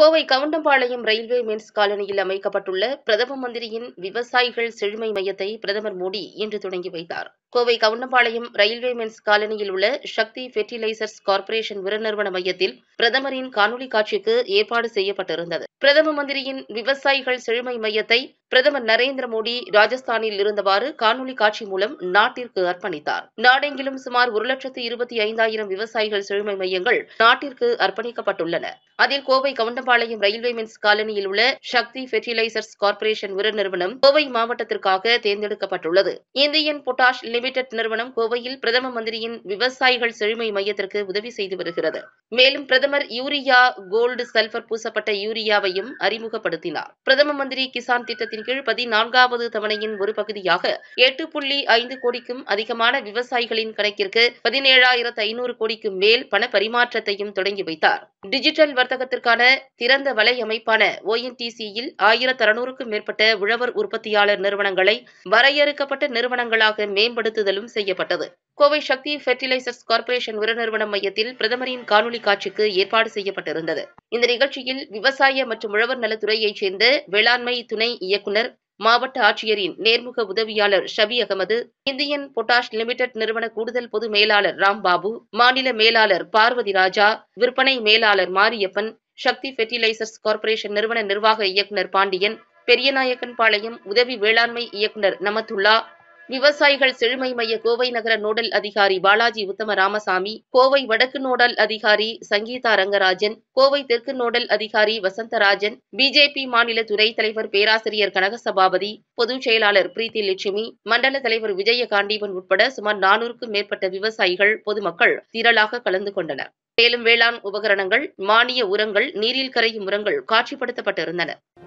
Kovai Goundampalayam railway men's காலனியில் அமைக்கப்பட்டுள்ள பிரதம மந்திரியின் விவசாயிகள் செழுமை மையத்தை பிரதமர் மோடி இன்று தொடங்கி வைத்தார் கோவை கவுண்டம்பாளையம் ரயில்வே மென்ஸ் காலனியில் உள்ள சக்தி ஃபெர்டிலைசர்ஸ் கார்ப்பரேஷன் உரநிறுவன மையத்தில் பிரதமரின் காணொலி காட்சிக்கு ஏற்பாடு செய்யப்பட்டிருந்தது பிரதம மந்திரியின் விவசாயிகள் செழுமை மையத்தை பிரதமர் நரேந்திர மோடி ராஜஸ்தானில் இருந்தவாறு காணொலி காட்சி மூலம் நாட்டிற்கு அர்ப்பணித்தார் நாடெங்கிலும் சுமார் ஒரு லட்சத்து இருபத்தி ஐந்தாயிரம் விவசாயிகள் செழுமை மையங்கள் நாட்டிற்கு அர்ப்பணிக்கப்பட்டுள்ளன அதில் கோவை கவுண்டம்பாளையம் ரயில்வே மின்ஸ் காலனியில் உள்ள சக்தி ஃபெர்டிலைசர்ஸ் கார்பரேஷன் உர நிறுவனம் கோவை மாவட்டத்திற்காக தேர்ந்தெடுக்கப்பட்டுள்ளது இந்தியன் பொட்டாஷ் லிமிடெட் நிறுவனம் கோவையில் பிரதம மந்திரியின் விவசாயிகள் செழுமை மையத்திற்கு உதவி செய்து வருகிறது மேலும் பிரதமர் யூரியா கோல்டு சல்பர் பூசப்பட்ட யூரியாவை திட்டத்தையும் அறிமுகப்படுத்தினார் பிரதம மந்திரி கிசான் திட்டத்தின் கீழ் பதினான்காவது தவணையின் ஒரு பகுதியாக எட்டு புள்ளி ஐந்து கோடிக்கும் அதிகமான விவசாயிகளின் கணக்கிற்கு பதினேழாயிரத்து ஐநூறு கோடிக்கும் மேல் பண பரிமாற்றத்தையும் தொடங்கி வைத்தார் டிஜிட்டல் வர்த்தகத்திற்கான திறந்த வலை அமைப்பான ஓஎன்டிசியில் ஆயிரத்து அறுநூறுக்கும் மேற்பட்ட உழவர் உற்பத்தியாளர் நிறுவனங்களை வரையறுக்கப்பட்ட நிறுவனங்களாக மேம்படுத்துதலும் செய்யப்பட்டது கோவை சக்தி ஃபெர்டிலைசர்ஸ் கார்ப்பரேஷன் உரநிறுவன மையத்தில் பிரதமரின் காணொலி காட்சிக்கு ஏற்பாடு செய்யப்பட்டிருந்தது இந்த நிகழ்ச்சியில் விவசாய மற்றும் உழவர் நலத்துறையைச் சேர்ந்த வேளாண்மை துணை இயக்குநர் மாவட்ட ஆட்சியரின் நேர்முக உதவியாளர் Shafi Ahmed Indian Potash Limited நிறுவன கூடுதல் பொது மேலாளர் ராம்பாபு மாநில மேலாளர் பார்வதி ராஜா விற்பனை மேலாளர் மாரியப்பன் சக்தி ஃபெர்டிலைசர்ஸ் கார்பரேஷன் நிறுவன நிர்வாக இயக்குநர் பாண்டியன் பெரியநாயக்கன் பாளையம் உதவி வேளாண்மை இயக்குநர் நமத்துல்லா விவசாயிகள் செழுமை மைய கோவை நகர நோடல் அதிகாரி பாலாஜி உத்தம ராமசாமி கோவை வடக்கு நோடல் அதிகாரி சங்கீதா ரங்கராஜன் கோவை தெற்கு நோடல் அதிகாரி வசந்தராஜன் பிஜேபி மாநில துறை தலைவர் பேராசிரியர் கனகசபாபதி பொதுச் செயலாளர் பிரீத்தி லட்சுமி மண்டல தலைவர் விஜயகாண்டீவன் உட்பட சுமார் நானூறுக்கும் மேற்பட்ட விவசாயிகள் பொதுமக்கள் திரளாக கலந்து கொண்டனர் மேலும் வேளாண் உபகரணங்கள் மானிய உரங்கள் நீரில் கரையும் உரங்கள் காட்சிப்படுத்தப்பட்டிருந்தன